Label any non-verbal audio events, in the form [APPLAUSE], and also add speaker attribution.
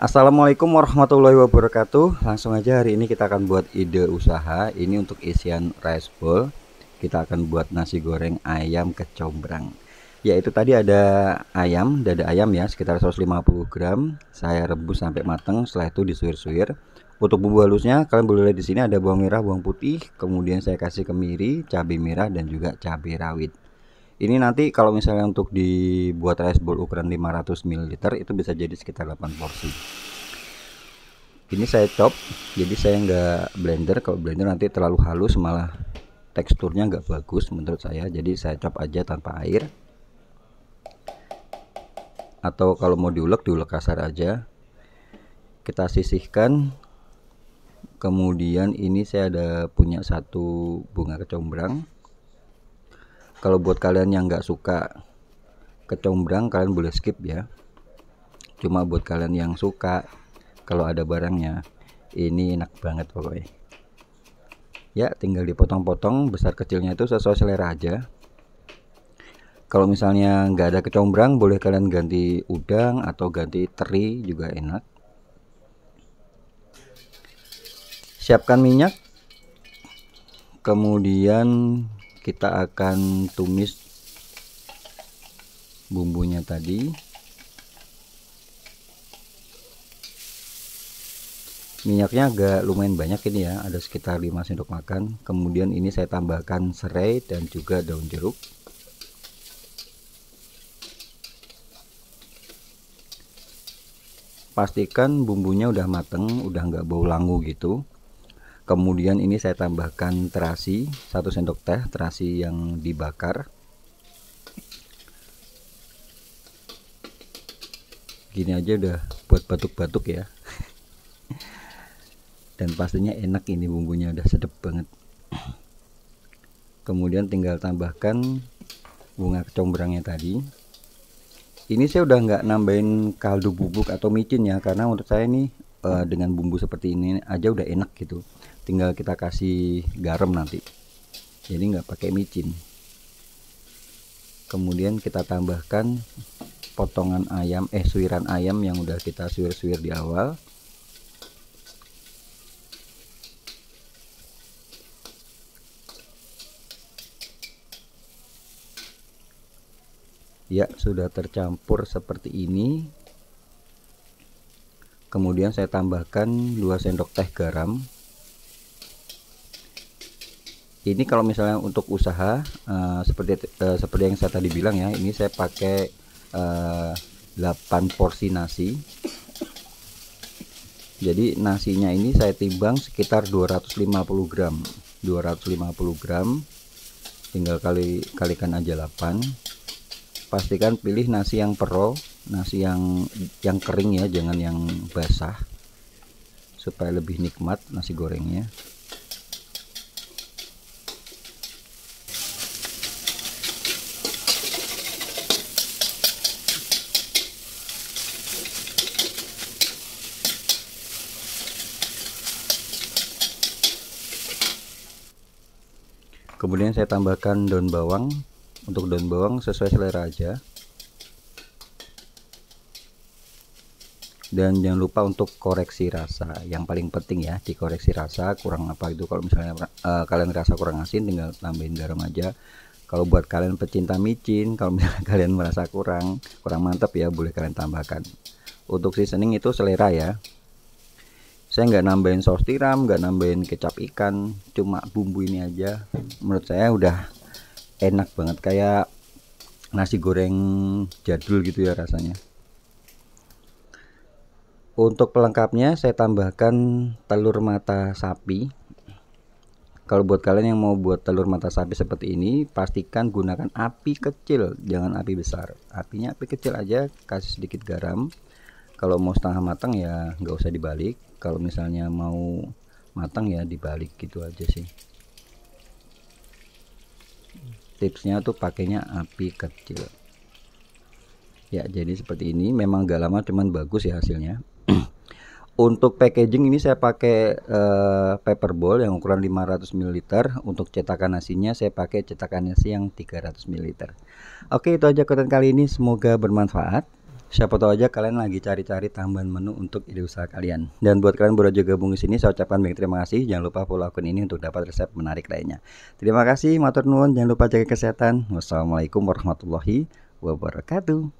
Speaker 1: Assalamualaikum warahmatullahi wabarakatuh Langsung aja hari ini kita akan buat ide usaha Ini untuk isian rice bowl Kita akan buat nasi goreng ayam kecombrang Yaitu tadi ada ayam, dada ayam ya Sekitar 150 gram Saya rebus sampai matang Setelah itu disuir-suir Untuk bumbu halusnya kalian boleh lihat di sini ada bawang merah, bawang putih Kemudian saya kasih kemiri, cabai merah dan juga cabai rawit ini nanti kalau misalnya untuk dibuat rice bowl ukuran 500 ml itu bisa jadi sekitar 8 porsi. Ini saya chop, jadi saya nggak blender. Kalau blender nanti terlalu halus malah teksturnya nggak bagus menurut saya. Jadi saya chop aja tanpa air. Atau kalau mau diulek, diulek kasar aja. Kita sisihkan. Kemudian ini saya ada punya satu bunga kecombrang kalau buat kalian yang nggak suka kecombrang kalian boleh skip ya cuma buat kalian yang suka kalau ada barangnya ini enak banget pokoknya ya tinggal dipotong-potong besar kecilnya itu sesuai selera aja kalau misalnya nggak ada kecombrang boleh kalian ganti udang atau ganti teri juga enak siapkan minyak kemudian kita akan tumis bumbunya tadi minyaknya agak lumayan banyak ini ya ada sekitar 5 sendok makan kemudian ini saya tambahkan serai dan juga daun jeruk pastikan bumbunya udah mateng udah nggak bau langu gitu kemudian ini saya tambahkan terasi satu sendok teh terasi yang dibakar gini aja udah buat batuk-batuk ya [LAUGHS] dan pastinya enak ini bumbunya udah sedap banget kemudian tinggal tambahkan bunga kecombrangnya tadi ini saya udah nggak nambahin kaldu bubuk atau micin ya karena menurut saya ini eh, dengan bumbu seperti ini aja udah enak gitu tinggal kita kasih garam nanti jadi nggak pakai micin kemudian kita tambahkan potongan ayam eh suiran ayam yang udah kita suir-suir di awal ya sudah tercampur seperti ini kemudian saya tambahkan 2 sendok teh garam ini kalau misalnya untuk usaha uh, seperti uh, seperti yang saya tadi bilang ya ini saya pakai uh, eh, 8 porsi nasi jadi nasinya ini saya timbang sekitar 250 gram 250 gram tinggal kali kalikan aja 8 pastikan pilih nasi yang perol nasi yang yang kering ya jangan yang basah supaya lebih nikmat nasi gorengnya kemudian saya tambahkan daun bawang untuk daun bawang sesuai selera aja dan jangan lupa untuk koreksi rasa yang paling penting ya dikoreksi rasa kurang apa itu kalau misalnya e, kalian rasa kurang asin tinggal tambahin garam aja kalau buat kalian pecinta micin kalau misalnya [LAUGHS] kalian merasa kurang kurang mantap ya boleh kalian tambahkan untuk seasoning itu selera ya saya nggak nambahin saus tiram nggak nambahin kecap ikan cuma bumbu ini aja menurut saya udah enak banget kayak nasi goreng jadul gitu ya rasanya untuk pelengkapnya saya tambahkan telur mata sapi kalau buat kalian yang mau buat telur mata sapi seperti ini pastikan gunakan api kecil jangan api besar apinya api kecil aja kasih sedikit garam kalau mau setengah matang ya nggak usah dibalik kalau misalnya mau matang ya dibalik gitu aja sih tipsnya tuh pakainya api kecil ya jadi seperti ini memang gak lama cuman bagus ya hasilnya [CLEARS THROAT] untuk packaging ini saya pakai uh, paper bowl yang ukuran 500 ml untuk cetakan nasinya saya pakai cetakan nasi yang 300 ml oke itu aja konten kali ini semoga bermanfaat Siapa tahu aja kalian lagi cari-cari tambahan menu untuk ide usaha kalian. Dan buat kalian baru aja gabung di sini, saya ucapkan banyak terima kasih. Jangan lupa follow akun ini untuk dapat resep menarik lainnya. Terima kasih, matur nuwun. Jangan lupa jaga kesehatan. Wassalamualaikum warahmatullahi wabarakatuh.